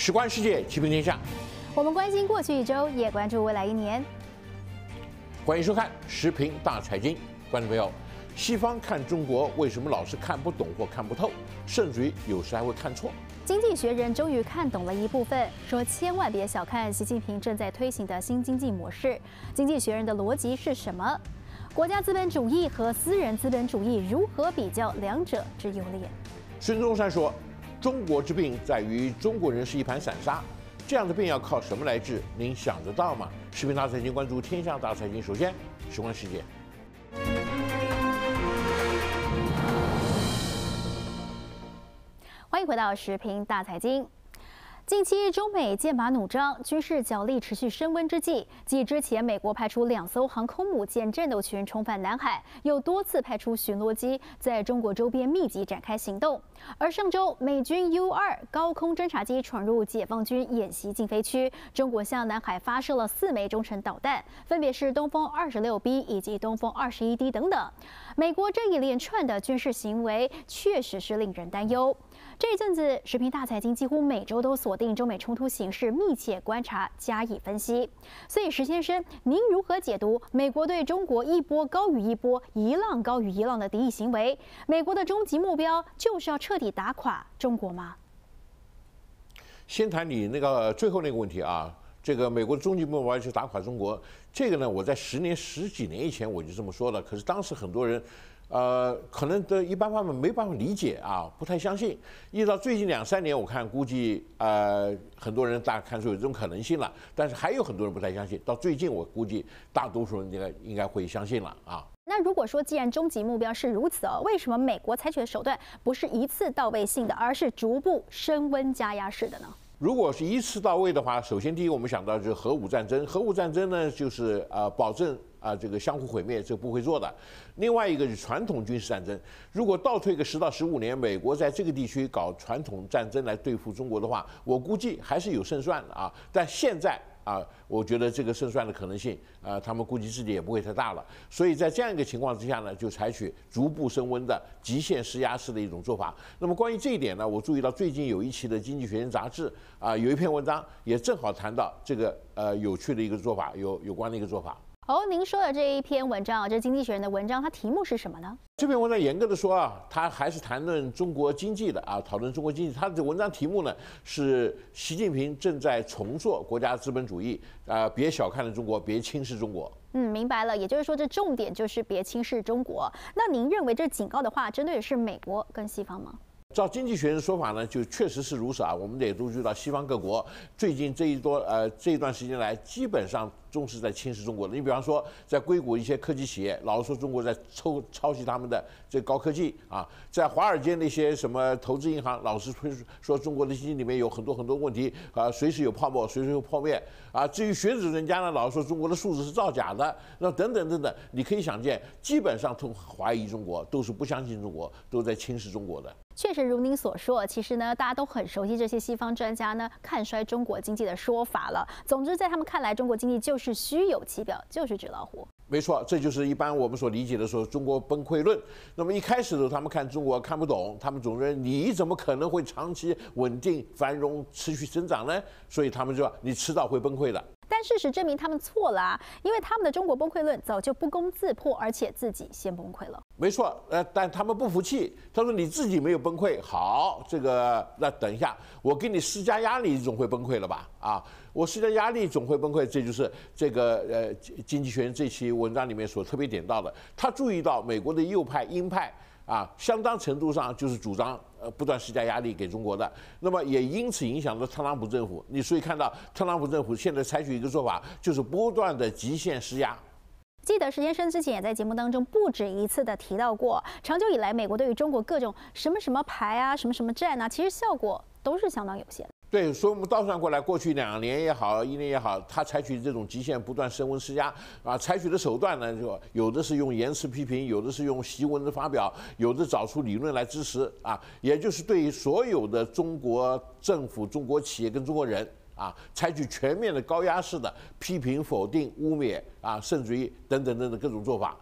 时观世界，齐平天下。我们关心过去一周，也关注未来一年。欢迎收看《时评大财经》，观众朋友，西方看中国为什么老是看不懂或看不透，甚至于有时还会看错？《经济学人》终于看懂了一部分，说千万别小看习近平正在推行的新经济模式。《经济学人》的逻辑是什么？国家资本主义和私人资本主义如何比较两者之优劣？孙中山说。中国之病在于中国人是一盘散沙，这样的病要靠什么来治？您想得到吗？视频大财经关注天下大财经。首先，时观世界，欢迎回到视频大财经。近期，中美剑拔弩张，军事角力持续升温之际，继之前美国派出两艘航空母舰战斗群重返南海，又多次派出巡逻机在中国周边密集展开行动。而上周，美军 U 二高空侦察机闯入解放军演习禁飞区，中国向南海发射了四枚中程导弹，分别是东风二十六 B 以及东风二十一 D 等等。美国这一连串的军事行为，确实是令人担忧。这一阵子，食品大财经几乎每周都锁定中美冲突形势，密切观察，加以分析。所以，石先生，您如何解读美国对中国一波高于一波、一浪高于一浪的敌意行为？美国的终极目标就是要彻底打垮中国吗？先谈你那个最后那个问题啊。这个美国终极目标是打垮中国，这个呢，我在十年十几年以前我就这么说了，可是当时很多人，呃，可能的一般方面没办法理解啊，不太相信。一直到最近两三年，我看估计，呃，很多人大家看出有这种可能性了，但是还有很多人不太相信。到最近，我估计大多数人应该应该会相信了啊。那如果说既然终极目标是如此哦，为什么美国采取的手段不是一次到位性的，而是逐步升温加压式的呢？如果是一次到位的话，首先第一我们想到就是核武战争，核武战争呢就是啊保证啊这个相互毁灭这不会做的。另外一个就是传统军事战争，如果倒退个十到十五年，美国在这个地区搞传统战争来对付中国的话，我估计还是有胜算的啊。但现在。啊，我觉得这个胜算的可能性，啊，他们估计自己也不会太大了。所以在这样一个情况之下呢，就采取逐步升温的极限施压式的一种做法。那么关于这一点呢，我注意到最近有一期的《经济学人》杂志啊，有一篇文章也正好谈到这个呃有趣的一个做法，有有关的一个做法。哦，您说的这一篇文章啊，这是《经济学人》的文章，它题目是什么呢？这篇文章严格的说啊，它还是谈论中国经济的啊，讨论中国经济。它的文章题目呢是“习近平正在重做国家资本主义”，啊，别小看了中国，别轻视中国。嗯，明白了，也就是说，这重点就是别轻视中国。那您认为这警告的话针对的是美国跟西方吗？照经济学的说法呢，就确实是如此啊。我们也都知道，西方各国最近这一多呃这一段时间来，基本上都是在轻视中国的。你比方说，在硅谷一些科技企业老是说中国在抄抄袭他们的这高科技啊，在华尔街那些什么投资银行老是推说中国的基金里面有很多很多问题啊，随时有泡沫，随时有破灭啊。至于学者人家呢，老是说中国的数字是造假的，那等等等等，你可以想见，基本上都怀疑中国，都是不相信中国，都在轻视中国的。确实如您所说，其实呢，大家都很熟悉这些西方专家呢看衰中国经济的说法了。总之，在他们看来，中国经济就是虚有其表，就是纸老虎。没错，这就是一般我们所理解的说中国崩溃论。那么一开始的时候，他们看中国看不懂，他们总认为你怎么可能会长期稳定繁荣、持续增长呢？所以他们就说你迟早会崩溃的。但事实证明他们错了啊，因为他们的中国崩溃论早就不攻自破，而且自己先崩溃了。没错，呃，但他们不服气，他说你自己没有崩溃，好，这个那等一下我给你施加压力，总会崩溃了吧？啊，我施加压力总会崩溃，这就是这个呃经济学这期文章里面所特别点到的。他注意到美国的右派鹰派啊，相当程度上就是主张。呃，不断施加压力给中国的，那么也因此影响了特朗普政府。你所以看到，特朗普政府现在采取一个做法，就是不断的极限施压。记得石建生之前也在节目当中不止一次的提到过，长久以来，美国对于中国各种什么什么牌啊、什么什么债啊，其实效果都是相当有限。对，所以我们倒算过来，过去两年也好，一年也好，他采取这种极限不断升温施压啊，采取的手段呢，就有的是用言辞批评，有的是用习文的发表，有的找出理论来支持啊，也就是对所有的中国政府、中国企业跟中国人啊，采取全面的高压式的批评、否定、污蔑啊，甚至于等等等等各种做法。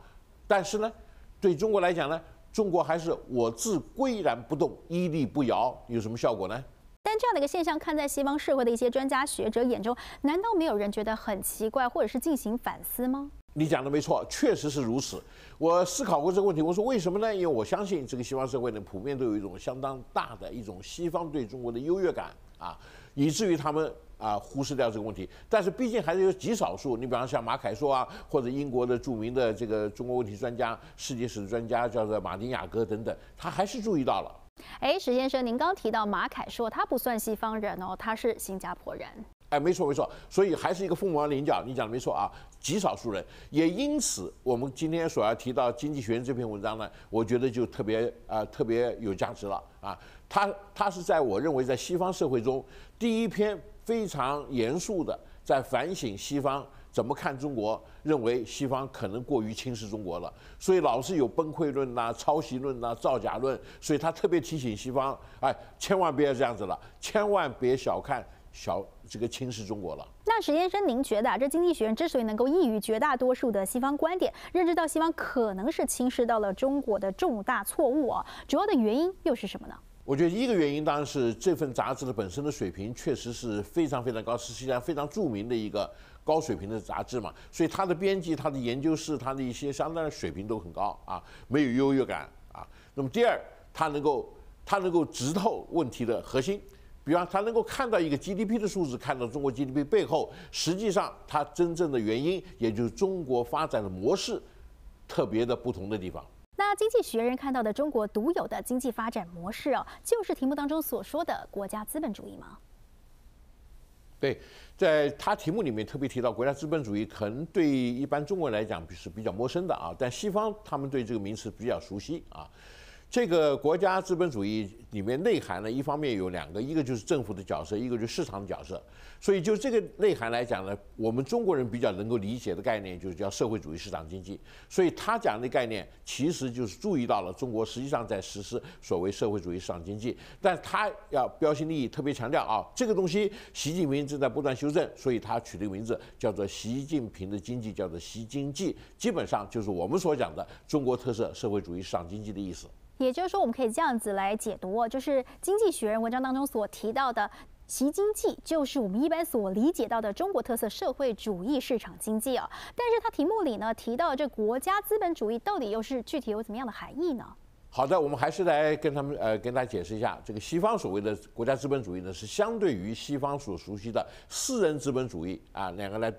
但是呢，对中国来讲呢，中国还是我自岿然不动，屹立不摇，有什么效果呢？但这样的一个现象，看在西方社会的一些专家学者眼中，难道没有人觉得很奇怪，或者是进行反思吗？你讲的没错，确实是如此。我思考过这个问题，我说为什么呢？因为我相信这个西方社会呢，普遍都有一种相当大的一种西方对中国的优越感啊，以至于他们啊忽视掉这个问题。但是毕竟还是有极少数，你比方像马凯硕啊，或者英国的著名的这个中国问题专家、世界史专家叫做马丁·雅戈等等，他还是注意到了。哎，石先生，您刚提到马凯说他不算西方人哦，他是新加坡人。哎，没错没错，所以还是一个凤毛麟角，你讲的没错啊，极少数人。也因此，我们今天所要提到《经济学人》这篇文章呢，我觉得就特别啊特别有价值了啊。他他是在我认为在西方社会中第一篇非常严肃的在反省西方。怎么看中国？认为西方可能过于轻视中国了，所以老是有崩溃论呐、抄袭论呐、造假论，所以他特别提醒西方：哎，千万不要这样子了，千万别小看小这个轻视中国了。那石先生，您觉得这《经济学人》之所以能够异于绝大多数的西方观点，认知到西方可能是轻视到了中国的重大错误，啊，主要的原因又是什么呢？我觉得一个原因当然是这份杂志的本身的水平确实是非常非常高，实际上非常著名的一个。高水平的杂志嘛，所以他的编辑、他的研究室、他的一些相当的水平都很高啊，没有优越感啊。那么第二，他能够他能够直透问题的核心，比方他能够看到一个 GDP 的数字，看到中国 GDP 背后，实际上它真正的原因，也就是中国发展的模式特别的不同的地方。那《经济学人》看到的中国独有的经济发展模式哦，就是题目当中所说的国家资本主义吗？对，在他题目里面特别提到，国家资本主义可能对一般中国人来讲是比较陌生的啊，但西方他们对这个名词比较熟悉啊。这个国家资本主义里面内涵呢，一方面有两个，一个就是政府的角色，一个就是市场的角色。所以就这个内涵来讲呢，我们中国人比较能够理解的概念，就是叫社会主义市场经济。所以他讲的概念，其实就是注意到了中国实际上在实施所谓社会主义市场经济，但他要标新立异，特别强调啊，这个东西习近平正在不断修正，所以他取的名字叫做习近平的经济，叫做习经济，基本上就是我们所讲的中国特色社会主义市场经济的意思。也就是说，我们可以这样子来解读就是《经济学人》文章当中所提到的“习经济”，就是我们一般所理解到的中国特色社会主义市场经济哦。但是它题目里呢提到这“国家资本主义”到底又是具体有怎么样的含义呢？好的，我们还是来跟他们呃，跟大家解释一下，这个西方所谓的国家资本主义呢，是相对于西方所熟悉的私人资本主义啊，两个来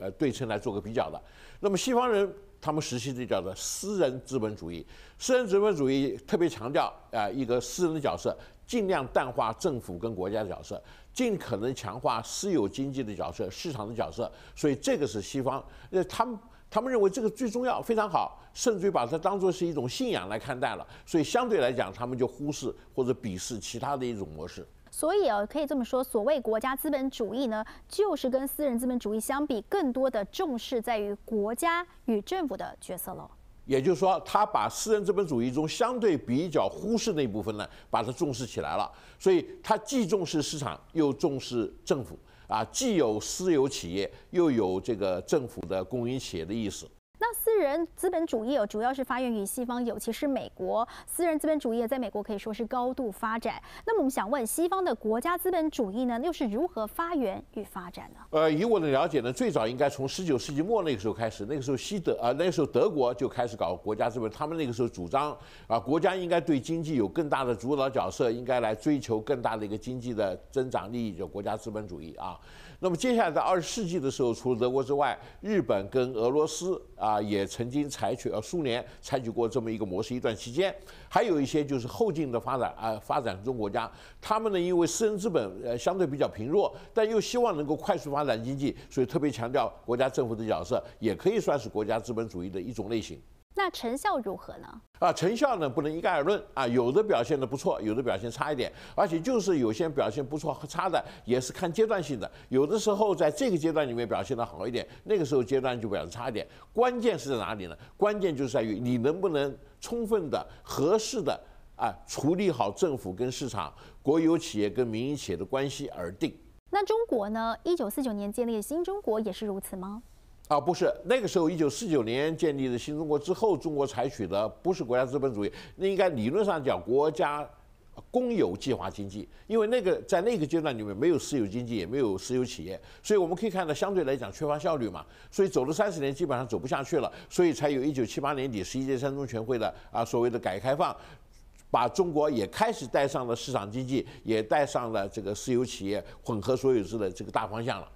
呃对称来做个比较的。那么西方人。他们实行的叫做私人资本主义，私人资本主义特别强调啊一个私人的角色，尽量淡化政府跟国家的角色，尽可能强化私有经济的角色、市场的角色，所以这个是西方，那他们他们认为这个最重要，非常好，甚至于把它当做是一种信仰来看待了，所以相对来讲，他们就忽视或者鄙视其他的一种模式。所以啊，可以这么说，所谓国家资本主义呢，就是跟私人资本主义相比，更多的重视在于国家与政府的角色了。也就是说，他把私人资本主义中相对比较忽视那一部分呢，把它重视起来了。所以，他既重视市场，又重视政府啊，既有私有企业，又有这个政府的公营企业的意思。私人资本主义哦，主要是发源于西方，尤其是美国。私人资本主义在美国可以说是高度发展。那么我们想问，西方的国家资本主义呢，又是如何发源与发展呢？呃，以我的了解呢，最早应该从十九世纪末那个时候开始，那个时候西德啊，那个时候德国就开始搞国家资本，他们那个时候主张啊，国家应该对经济有更大的主导角色，应该来追求更大的一个经济的增长利益，就国家资本主义啊。那么接下来在二十世纪的时候，除了德国之外，日本跟俄罗斯啊也曾经采取呃苏联采取过这么一个模式一段期间，还有一些就是后进的发展啊发展中国家，他们呢因为私人资本呃相对比较贫弱，但又希望能够快速发展经济，所以特别强调国家政府的角色，也可以算是国家资本主义的一种类型。那成效如何呢？啊，成效呢不能一概而论啊，有的表现的不错，有的表现差一点，而且就是有些表现不错和差的，也是看阶段性的。有的时候在这个阶段里面表现的好一点，那个时候阶段就表现差一点。关键是在哪里呢？关键就在于你能不能充分的、合适的啊处理好政府跟市场、国有企业跟民营企业的关系而定。那中国呢？一九四九年建立的新中国也是如此吗？啊，不是那个时候，一九四九年建立的新中国之后，中国采取的不是国家资本主义，那应该理论上讲国家公有计划经济，因为那个在那个阶段里面没有私有经济，也没有私有企业，所以我们可以看到相对来讲缺乏效率嘛，所以走了三十年基本上走不下去了，所以才有一九七八年底十一届三中全会的啊所谓的改革开放，把中国也开始带上了市场经济，也带上了这个私有企业混合所有制的这个大方向了。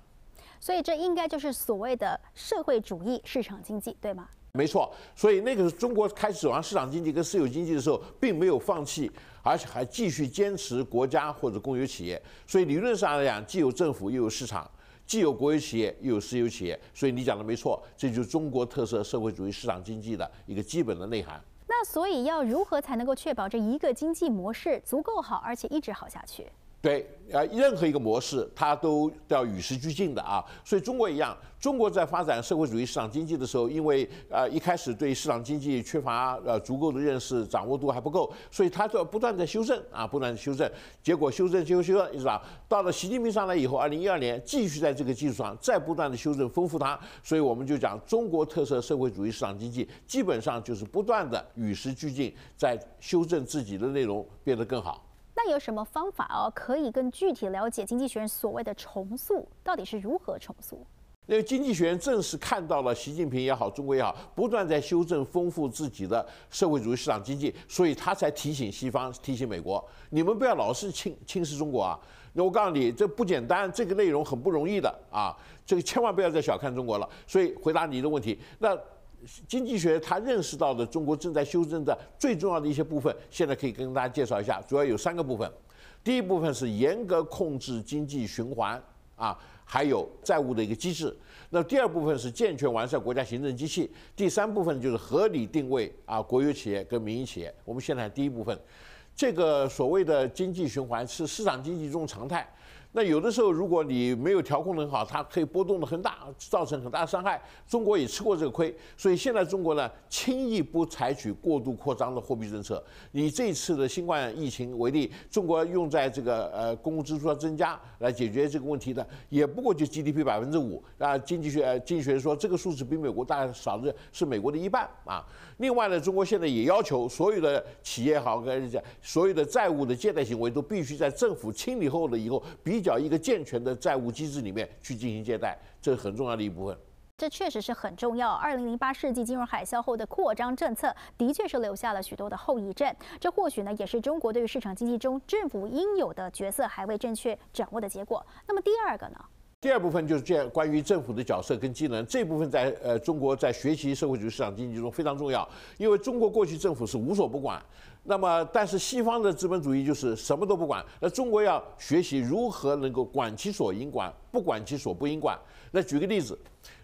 所以这应该就是所谓的社会主义市场经济，对吗？没错，所以那个是中国开始走向市场经济跟私有经济的时候，并没有放弃，而且还继续坚持国家或者公有企业。所以理论上来讲，既有政府又有市场，既有国有企业又有私有企业。所以你讲的没错，这就是中国特色社会主义市场经济的一个基本的内涵。那所以要如何才能够确保这一个经济模式足够好，而且一直好下去？对，呃，任何一个模式，它都要与时俱进的啊。所以中国一样，中国在发展社会主义市场经济的时候，因为呃一开始对市场经济缺乏呃足够的认识，掌握度还不够，所以它就要不断的修正啊，不断的修正。结果修正、修修、正，一直啊，到了习近平上来以后，二零一二年继续在这个基础上再不断的修正、丰富它。所以我们就讲，中国特色社会主义市场经济基本上就是不断的与时俱进，在修正自己的内容，变得更好。那有什么方法哦，可以更具体了解经济学人所谓的重塑到底是如何重塑？那个经济学人正是看到了习近平也好，中国也好，不断在修正、丰富自己的社会主义市场经济，所以他才提醒西方、提醒美国，你们不要老是轻轻视中国啊！我告诉你，这不简单，这个内容很不容易的啊，这个千万不要再小看中国了。所以回答你的问题，那。经济学他认识到的中国正在修正的最重要的一些部分，现在可以跟大家介绍一下，主要有三个部分。第一部分是严格控制经济循环啊，还有债务的一个机制。那第二部分是健全完善国家行政机器。第三部分就是合理定位啊国有企业跟民营企业。我们先讲第一部分，这个所谓的经济循环是市场经济中常态。那有的时候，如果你没有调控的很好，它可以波动的很大，造成很大的伤害。中国也吃过这个亏，所以现在中国呢，轻易不采取过度扩张的货币政策。以这次的新冠疫情为例，中国用在这个呃公共支出的增加来解决这个问题的，也不过就 GDP 百分之五啊。经济学经济学说，这个数字比美国大少的，是美国的一半啊。另外呢，中国现在也要求所有的企业好跟人家，所有的债务的借贷行为都必须在政府清理后的以后比。较一个健全的债务机制里面去进行借贷，这是很重要的一部分。这确实是很重要。二零零八世纪金融海啸后的扩张政策，的确是留下了许多的后遗症。这或许呢，也是中国对于市场经济中政府应有的角色还未正确掌握的结果。那么第二个呢？第二部分就是这关于政府的角色跟技能这部分，在呃中国在学习社会主义市场经济中非常重要，因为中国过去政府是无所不管。那么，但是西方的资本主义就是什么都不管。那中国要学习如何能够管其所应管，不管其所不应管。那举个例子，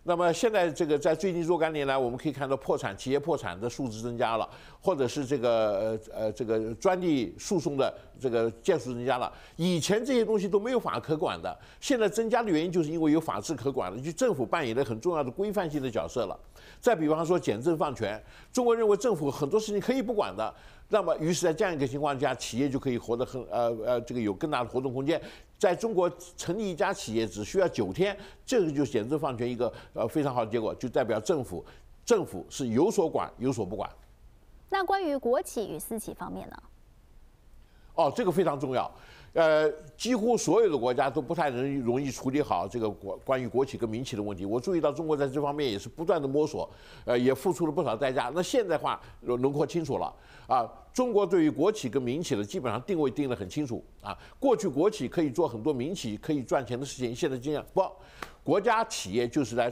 那么现在这个在最近若干年来，我们可以看到破产企业破产的数字增加了，或者是这个呃呃这个专利诉讼的这个件数增加了。以前这些东西都没有法可管的，现在增加的原因就是因为有法制可管了，就政府扮演了很重要的规范性的角色了。再比方说简政放权，中国认为政府很多事情可以不管的，那么于是在这样一个情况下，企业就可以活得很呃呃这个有更大的活动空间。在中国成立一家企业只需要九天，这个就简政放权一个呃非常好的结果，就代表政府政府是有所管有所不管。那关于国企与私企方面呢？哦，这个非常重要。呃，几乎所有的国家都不太容容易处理好这个国关于国企跟民企的问题。我注意到中国在这方面也是不断的摸索，呃，也付出了不少代价。那现在话轮廓清楚了啊，中国对于国企跟民企的基本上定位定得很清楚啊。过去国企可以做很多民企可以赚钱的事情，现在这样不，国家企业就是来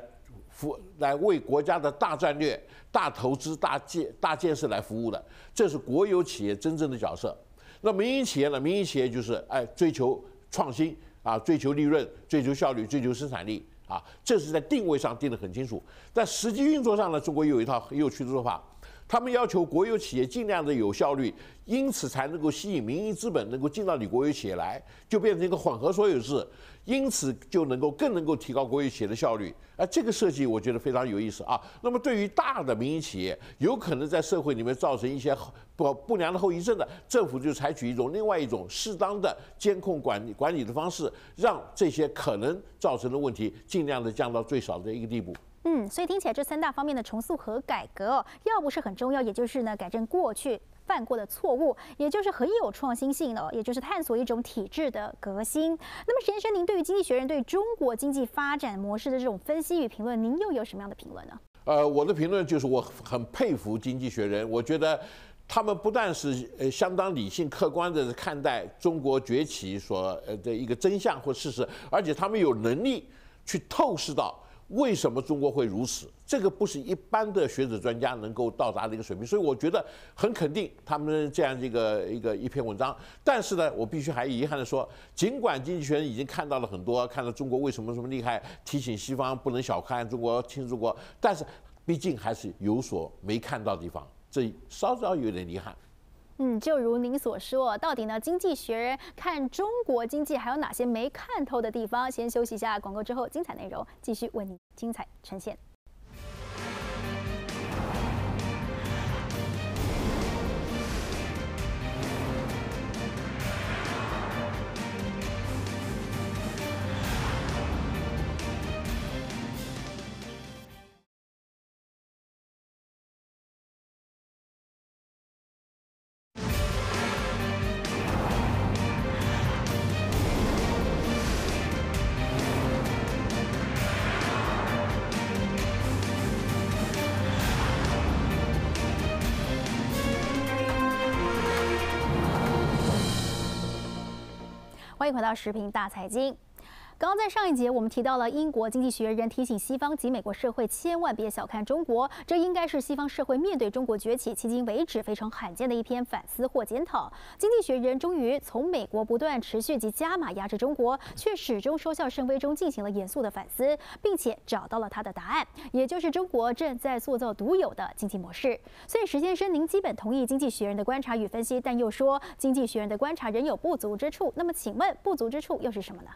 服来为国家的大战略、大投资、大建大建设来服务的，这是国有企业真正的角色。那民营企业呢？民营企业就是哎，追求创新啊，追求利润，追求效率，追求生产力啊，这是在定位上定得很清楚。但实际运作上呢，中国有一套很有趣的做法。他们要求国有企业尽量的有效率，因此才能够吸引民营资本能够进到你国有企业来，就变成一个混合所有制，因此就能够更能够提高国有企业的效率。啊，这个设计我觉得非常有意思啊。那么对于大的民营企业，有可能在社会里面造成一些不不良的后遗症的，政府就采取一种另外一种适当的监控管管理的方式，让这些可能造成的问题尽量的降到最少的一个地步。嗯，所以听起来这三大方面的重塑和改革哦，要不是很重要，也就是呢，改正过去犯过的错误，也就是很有创新性了，也就是探索一种体制的革新。那么，石先生，您对于《经济学人》对中国经济发展模式的这种分析与评论，您又有什么样的评论呢？呃，我的评论就是我很佩服《经济学人》，我觉得他们不但是呃相当理性客观的看待中国崛起所呃的一个真相或事实，而且他们有能力去透视到。为什么中国会如此？这个不是一般的学者专家能够到达的一个水平，所以我觉得很肯定他们这样一个一个一篇文章。但是呢，我必须还遗憾的说，尽管经济学已经看到了很多，看到中国为什么这么厉害，提醒西方不能小看中国、轻视中国，但是毕竟还是有所没看到地方，这稍稍有点遗憾。嗯，就如您所说，到底呢？经济学人看中国经济还有哪些没看透的地方？先休息一下广告，之后精彩内容继续为您精彩呈现。欢迎回到《十点大财经》。刚刚在上一节，我们提到了英国经济学人提醒西方及美国社会千万别小看中国，这应该是西方社会面对中国崛起迄今为止非常罕见的一篇反思或检讨。经济学人终于从美国不断持续及加码压制中国，却始终收效甚微中进行了严肃的反思，并且找到了他的答案，也就是中国正在塑造独有的经济模式。所以，石先生，您基本同意经济学人的观察与分析，但又说经济学人的观察仍有不足之处，那么请问不足之处又是什么呢？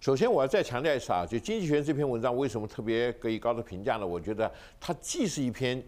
首先，我要再强调一次啊，就经济学这篇文章为什么特别给予高的评价呢？我觉得它既是一篇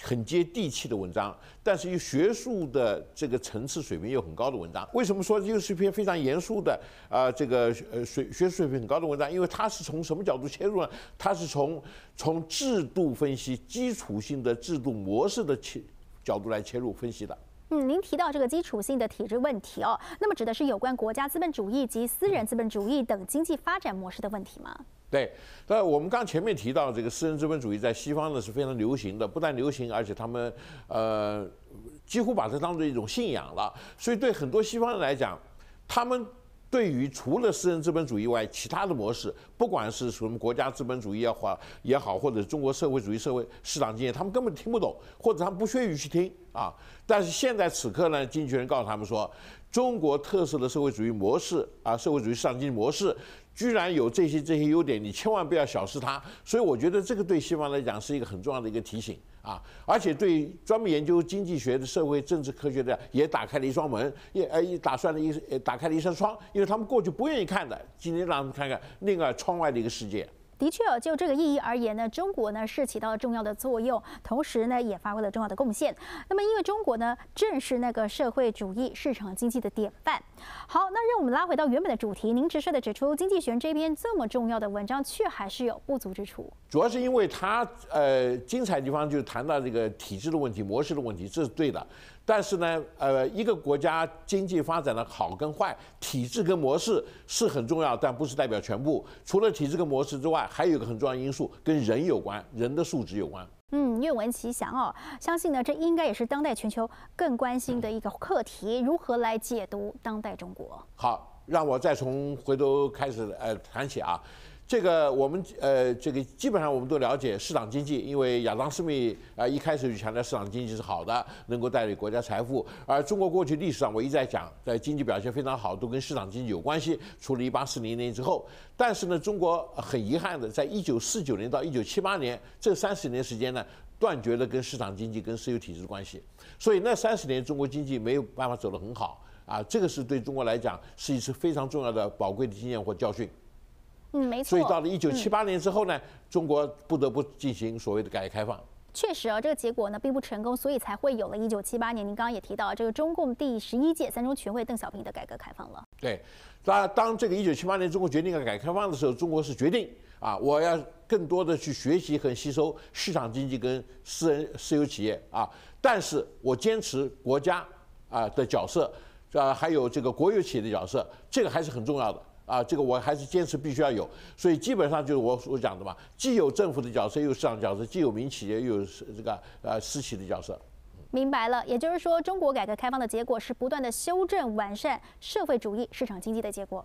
很接地气的文章，但是又学术的这个层次水平又很高的文章。为什么说又是一篇非常严肃的啊？这个呃，水学术水平很高的文章？因为它是从什么角度切入呢？它是从从制度分析、基础性的制度模式的切角度来切入分析的。嗯，您提到这个基础性的体制问题哦，那么指的是有关国家资本主义及私人资本主义等经济发展模式的问题吗？对，那我们刚前面提到这个私人资本主义在西方呢是非常流行的，不但流行，而且他们呃几乎把它当做一种信仰了。所以对很多西方人来讲，他们。对于除了私人资本主义外，其他的模式，不管是什么国家资本主义也好，也好，或者中国社会主义社会市场经济，他们根本听不懂，或者他们不屑于去听啊。但是现在此刻呢，经纪人告诉他们说。中国特色的社会主义模式啊，社会主义市场经济模式，居然有这些这些优点，你千万不要小视它。所以我觉得这个对西方来讲是一个很重要的一个提醒啊，而且对专门研究经济学、的社会、政治、科学的也打开了一双门，也呃也打算了一打开了一扇窗，因为他们过去不愿意看的，今天让他们看看另外窗外的一个世界。的确就这个意义而言呢，中国呢是起到了重要的作用，同时呢也发挥了重要的贡献。那么因为中国呢正是那个社会主义市场经济的典范。好，那让我们拉回到原本的主题，您直率地指出《经济学这篇这么重要的文章却还是有不足之处，主要是因为它呃精彩的地方就是谈到这个体制的问题、模式的问题，这是对的。但是呢，呃，一个国家经济发展的好跟坏，体制跟模式是很重要，但不是代表全部。除了体制跟模式之外，还有一个很重要因素，跟人有关，人的素质有关。嗯，愿闻其详哦。相信呢，这应该也是当代全球更关心的一个课题，如何来解读当代中国。好，让我再从回头开始呃谈起啊。这个我们呃，这个基本上我们都了解市场经济，因为亚当·斯密啊一开始就强调市场经济是好的，能够带领国家财富。而中国过去历史上我一直在讲，在经济表现非常好，都跟市场经济有关系，除了一八四零年之后。但是呢，中国很遗憾的，在一九四九年到一九七八年这三十年时间呢，断绝了跟市场经济、跟私有体制的关系，所以那三十年中国经济没有办法走得很好啊。这个是对中国来讲是一次非常重要的宝贵的经验或教训。嗯，没错。所以到了一九七八年之后呢，中国不得不进行所谓的改革开放。确实啊，这个结果呢并不成功，所以才会有了一九七八年。您刚刚也提到这个中共第十一届三中全会，邓小平的改革开放了。对，那当这个一九七八年中国决定改革开放的时候，中国是决定啊，我要更多的去学习和吸收市场经济跟私人私有企业啊，但是我坚持国家啊的角色，啊还有这个国有企业的角色，这个还是很重要的。啊，这个我还是坚持必须要有，所以基本上就是我所讲的嘛，既有政府的角色，又有市场角色，既有民企，也有这个呃私企的角色。明白了，也就是说，中国改革开放的结果是不断的修正完善社会主义市场经济的结果。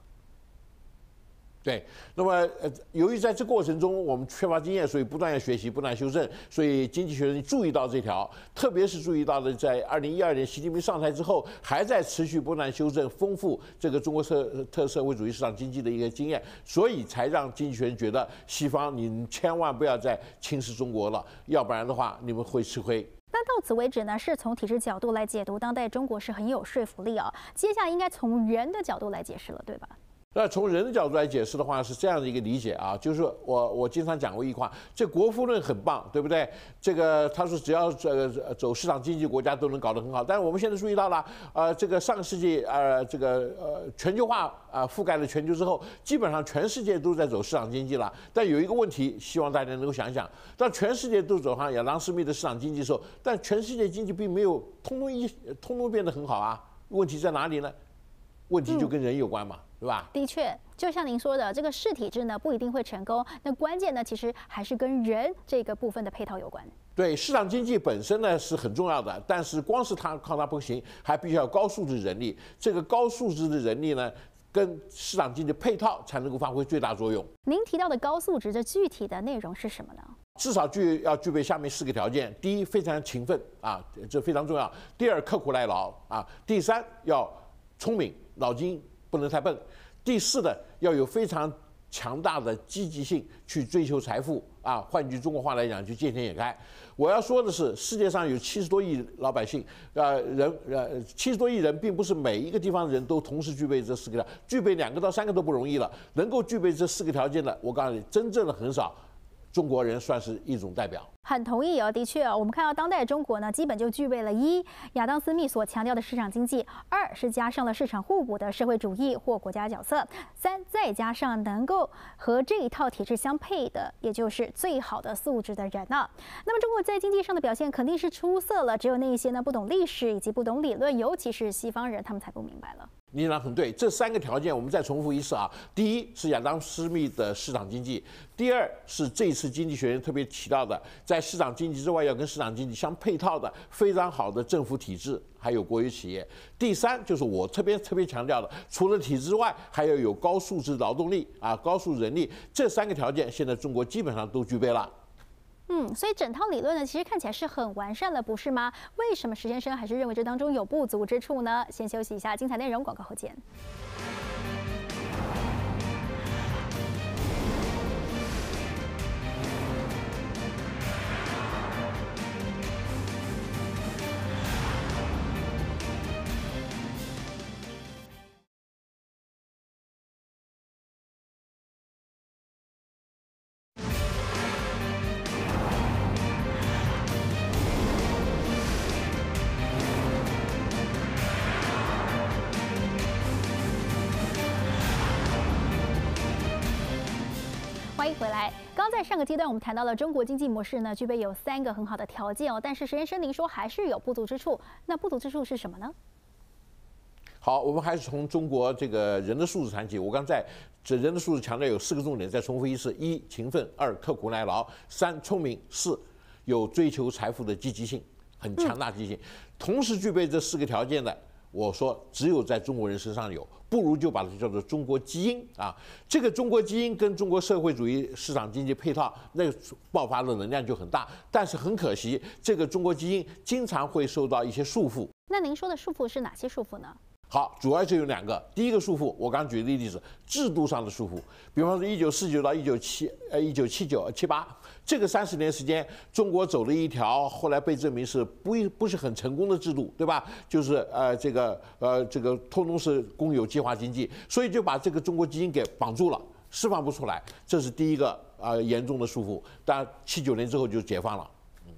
对，那么呃，由于在这过程中我们缺乏经验，所以不断要学习，不断修正，所以经济学人注意到这条，特别是注意到的，在二零一二年习近平上台之后，还在持续不断修正、丰富这个中国社特社会主义市场经济的一个经验，所以才让经济学人觉得西方，你千万不要再轻视中国了，要不然的话你们会吃亏。那到此为止呢，是从体制角度来解读当代中国是很有说服力啊。接下来应该从人的角度来解释了，对吧？那从人的角度来解释的话，是这样的一个理解啊，就是我我经常讲过一句话，这国富论很棒，对不对？这个他说只要这个走市场经济国家都能搞得很好，但是我们现在注意到了，呃，这个上个世纪呃这个呃全球化啊覆盖了全球之后，基本上全世界都在走市场经济了。但有一个问题，希望大家能够想想，当全世界都走上亚当·斯密的市场经济时候，但全世界经济并没有通通一通通变得很好啊，问题在哪里呢？问题就跟人有关嘛。对吧？的确，就像您说的，这个试体制呢不一定会成功。那关键呢，其实还是跟人这个部分的配套有关。对，市场经济本身呢是很重要的，但是光是它靠它不行，还必须要高素质人力。这个高素质的人力呢，跟市场经济配套才能够发挥最大作用。您提到的高素质的具体的内容是什么呢？至少具要具备下面四个条件：第一，非常勤奋啊，这非常重要；第二，刻苦耐劳啊；第三，要聪明，脑筋。不能太笨。第四呢，要有非常强大的积极性去追求财富啊！换句中国话来讲，就见钱眼开。我要说的是，世界上有七十多亿老百姓啊，人呃，七十多亿人，并不是每一个地方的人都同时具备这四个条具备两个到三个都不容易了。能够具备这四个条件的，我告诉你，真正的很少。中国人算是一种代表，很同意哦。的确，我们看到当代中国呢，基本就具备了一亚当斯密所强调的市场经济，二是加上了市场互补的社会主义或国家角色，三再加上能够和这一套体制相配的，也就是最好的素质的人呢。那么中国在经济上的表现肯定是出色了。只有那些呢不懂历史以及不懂理论，尤其是西方人，他们才不明白了。你讲很对，这三个条件我们再重复一次啊。第一是亚当·斯密的市场经济，第二是这次经济学人特别提到的，在市场经济之外要跟市场经济相配套的非常好的政府体制，还有国有企业。第三就是我特别特别强调的，除了体制之外，还要有高素质劳动力啊，高素人力。这三个条件现在中国基本上都具备了。嗯，所以整套理论呢，其实看起来是很完善的，不是吗？为什么石先生还是认为这当中有不足之处呢？先休息一下，精彩内容广告后见。回回来，刚在上个阶段我们谈到了中国经济模式呢，具备有三个很好的条件哦，但是实验生您说还是有不足之处，那不足之处是什么呢？好，我们还是从中国这个人的素质谈起。我刚在这人的素质强调有四个重点，再重复一次：一、勤奋；二、刻苦耐劳；三、聪明；四、有追求财富的积极性，很强大积极性。同时具备这四个条件的。我说，只有在中国人身上有，不如就把它叫做中国基因啊。这个中国基因跟中国社会主义市场经济配套，那个爆发的能量就很大。但是很可惜，这个中国基因经常会受到一些束缚。那您说的束缚是哪些束缚呢？好，主要就有两个。第一个束缚，我刚举的例子，制度上的束缚，比方说一九四九到一九七呃一九七九七八。这个三十年时间，中国走了一条后来被证明是不不是很成功的制度，对吧？就是呃，这个呃，这个通通是公有计划经济，所以就把这个中国基金给绑住了，释放不出来。这是第一个呃严重的束缚。当然，七九年之后就解放了。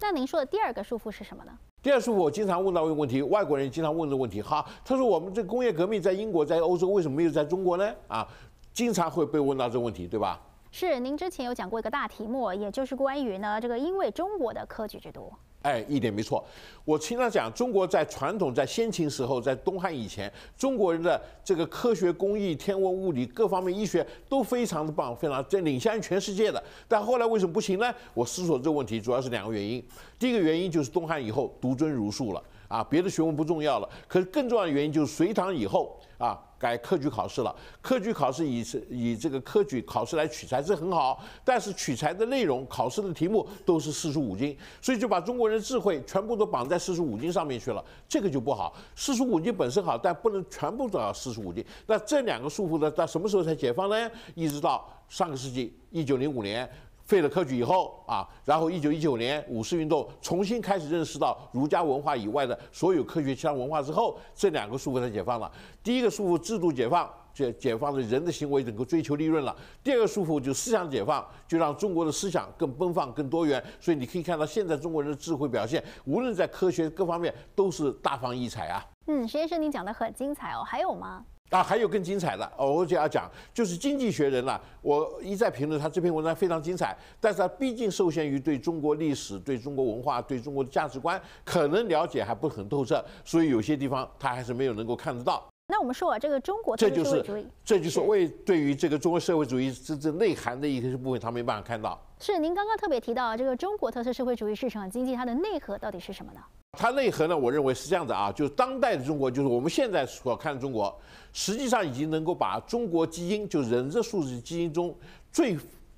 那您说的第二个束缚是什么呢？第二束缚，我经常问到一个问题，外国人经常问的问题哈，他说我们这工业革命在英国在欧洲为什么没有在中国呢？啊，经常会被问到这个问题，对吧？是，您之前有讲过一个大题目，也就是关于呢这个因为中国的科举制度。哎，一点没错。我经常讲，中国在传统在先秦时候，在东汉以前，中国人的这个科学工艺、天文物理各方面、医学都非常的棒，非常在领先全世界的。但后来为什么不行呢？我思索这个问题，主要是两个原因。第一个原因就是东汉以后独尊儒术了。啊，别的学问不重要了，可是更重要的原因就是隋唐以后啊改科举考试了。科举考试以是，以这个科举考试来取材是很好，但是取材的内容、考试的题目都是四书五经，所以就把中国人的智慧全部都绑在四书五经上面去了，这个就不好。四书五经本身好，但不能全部都要四书五经。那这两个束缚呢，到什么时候才解放呢？一直到上个世纪一九零五年。废了科举以后啊，然后一九一九年五四运动重新开始认识到儒家文化以外的所有科学其他文化之后，这两个束缚才解放了。第一个束缚制度解放，解解放了人的行为能够追求利润了；第二个束缚就思想解放，就让中国的思想更奔放、更多元。所以你可以看到现在中国人的智慧表现，无论在科学各方面都是大放异彩啊。嗯，石先生，您讲得很精彩哦，还有吗？啊，还有更精彩的哦！我就要讲，就是《经济学人》了。我一再评论他这篇文章非常精彩，但是他毕竟受限于对中国历史、对中国文化、对中国的价值观，可能了解还不很透彻，所以有些地方他还是没有能够看得到。那我们说啊，这个中国特色社会主义，这就是为对于这个中国社会主义这这内涵的一些部分，他没办法看到。是您刚刚特别提到这个中国特色社会主义市场经济，它的内核到底是什么呢？它内核呢，我认为是这样子啊，就是当代的中国，就是我们现在所看的中国，实际上已经能够把中国基因，就人的素质基因中最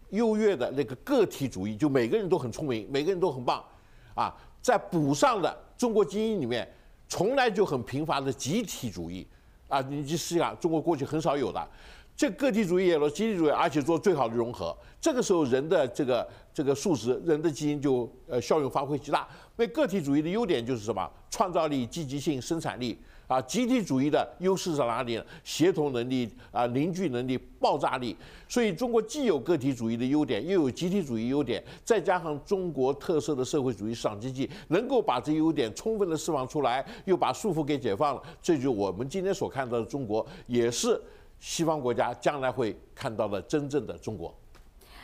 优越的那个个体主义，就每个人都很聪明，每个人都很棒啊，在补上的中国基因里面，从来就很贫乏的集体主义。啊，你去思想，中国过去很少有的，这个体主义也了，集体主义而且做最好的融合，这个时候人的这个这个素质，人的基因就呃效用发挥极大。那个体主义的优点就是什么？创造力、积极性、生产力。啊，集体主义的优势在哪里？协同能力、啊，凝聚能力、爆炸力。所以，中国既有个体主义的优点，又有集体主义优点，再加上中国特色的社会主义市场经济，能够把这优点充分的释放出来，又把束缚给解放了。这就我们今天所看到的中国，也是西方国家将来会看到的真正的中国。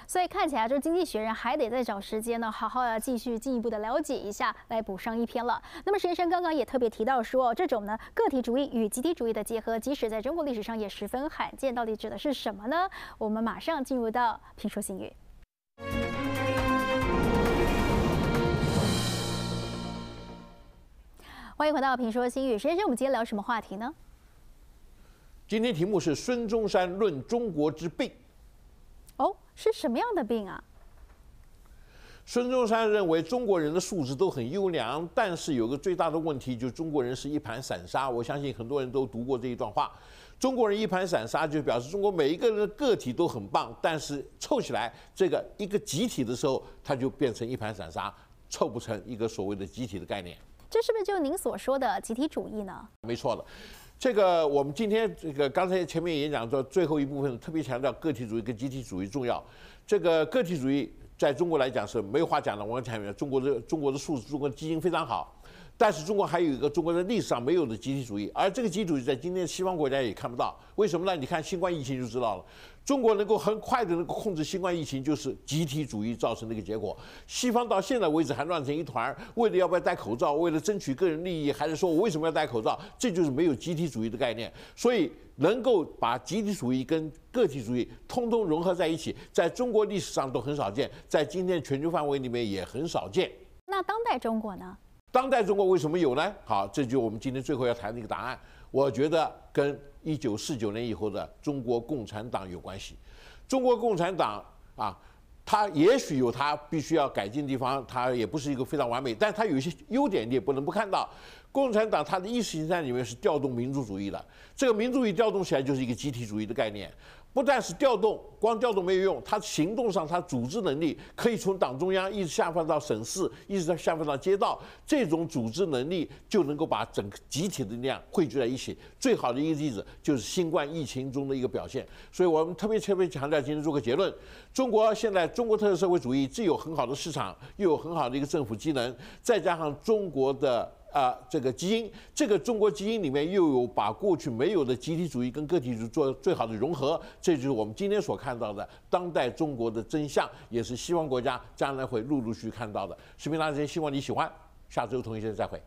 所以看起来，就是《经济学人》还得再找时间呢，好好的继续进一步的了解一下，来补上一篇了。那么，石先生刚刚也特别提到说，这种呢个体主义与集体主义的结合，即使在中国历史上也十分罕见。到底指的是什么呢？我们马上进入到《评说新语》。欢迎回到《评说新语》，石先生，我们今天聊什么话题呢？今天题目是孙中山论中国之病。哦，是什么样的病啊？孙中山认为中国人的素质都很优良，但是有个最大的问题，就是中国人是一盘散沙。我相信很多人都读过这一段话：“中国人一盘散沙”，就表示中国每一个人的个体都很棒，但是凑起来这个一个集体的时候，它就变成一盘散沙，凑不成一个所谓的集体的概念。这是不是就您所说的集体主义呢？没错了。这个我们今天这个刚才前面演讲说最后一部分特别强调个体主义跟集体主义重要。这个个体主义在中国来讲是没有话讲的，我讲中国的中国的素质、中国的基因非常好，但是中国还有一个中国的历史上没有的集体主义，而这个集体主义在今天西方国家也看不到，为什么呢？你看新冠疫情就知道了。中国能够很快地能够控制新冠疫情，就是集体主义造成的一个结果。西方到现在为止还乱成一团，为了要不要戴口罩，为了争取个人利益，还是说我为什么要戴口罩？这就是没有集体主义的概念。所以能够把集体主义跟个体主义通通融合在一起，在中国历史上都很少见，在今天全球范围里面也很少见。那当代中国呢？当代中国为什么有呢？好，这就我们今天最后要谈的一个答案。我觉得跟一九四九年以后的中国共产党有关系。中国共产党啊，它也许有它必须要改进的地方，它也不是一个非常完美，但它有一些优点，你也不能不看到。共产党它的意识形态里面是调动民族主义的，这个民主主义调动起来就是一个集体主义的概念。不但是调动，光调动没有用。它行动上，它组织能力可以从党中央一直下放到省市，一直在下放到街道。这种组织能力就能够把整个集体的力量汇聚在一起。最好的一个例子就是新冠疫情中的一个表现。所以我们特别特别强调，今天做个结论：中国现在中国特色社会主义既有很好的市场，又有很好的一个政府机能，再加上中国的。啊，这个基因，这个中国基因里面又有把过去没有的集体主义跟个体主义做最好的融合，这就是我们今天所看到的当代中国的真相，也是西方国家将来会陆陆续看到的。视频到这希望你喜欢。下周同一时间再会。